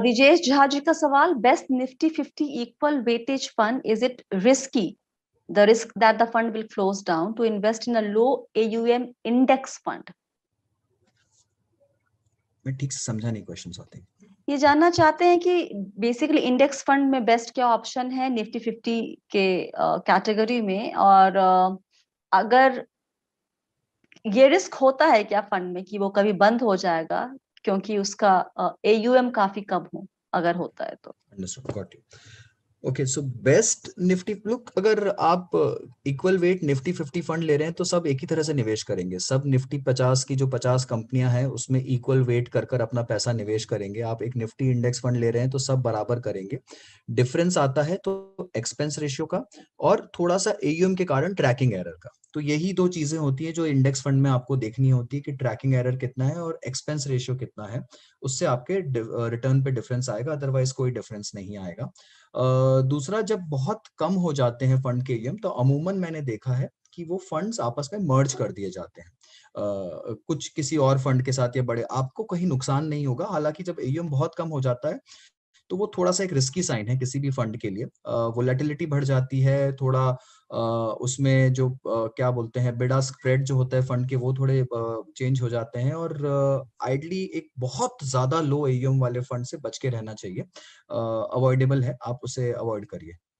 विजेश झा जी का सवाल best Nifty 50 equal weightage fund is it risky the risk that the fund will close down to invest in a low AUM index fund मैं ठीक से समझा नहीं question होते ये जानना चाहते हैं कि बेसिकली इंडेक्स फंड में बेस्ट क्या ऑप्शन है निफ्टी 50 के कैटेगरी uh, में और uh, अगर ये रिस्क होता है क्या फंड में कि वो कभी बंद हो जाएगा क्योंकि उसका एयूएम uh, काफी कम हो अगर होता है तो okay so best Nifty look अगर आप equal weight Nifty fifty fund ले रहे हैं तो सब एक ही तरह से निवेश करेंगे सब निफ्टी पचास की जो पचास कंपनियां हैं उसमें इक्वल वेट कर कर अपना पैसा निवेश करेंगे आप एक निफ्टी इंडेक्स फंड ले रहे हैं तो सब बराबर करेंगे डिफरेंस आता है तो एक्सपेंस रेशियो का और थोड़ा सा एयूएम के कारण ट्रैकिंग एरर का तो यही दो चीजें होती है जो इंडेक्स फंड में आपको देखनी होती है कि ट्रैकिंग एरर कितना है और एक्सपेंस रेशियो कितना है उससे आपके रिटर्न uh, पे डिफरेंस आएगा अदरवाइज कोई डिफरेंस नहीं आएगा दूसरा जब बहुत कम हो जाते हैं फंड के एम तो अमूमन मैंने देखा है कि वो फंड्स आपस में मर्ज कर दिए जाते हैं आ, कुछ किसी और फंड के साथ या बड़े आपको कहीं नुकसान नहीं होगा हालांकि जब एम बहुत कम हो जाता है तो वो थोड़ा सा एक रिस्की साइन है किसी भी फंड के लिए वोलेटिलिटी बढ़ जाती है थोड़ा उसमें जो क्या बोलते हैं बिडा स्प्रेड जो होता है फंड के वो थोड़े चेंज हो जाते हैं और आइडली एक बहुत ज्यादा लो एम वाले फंड से बच के रहना चाहिए अवॉइडेबल है आप उसे अवॉइड करिए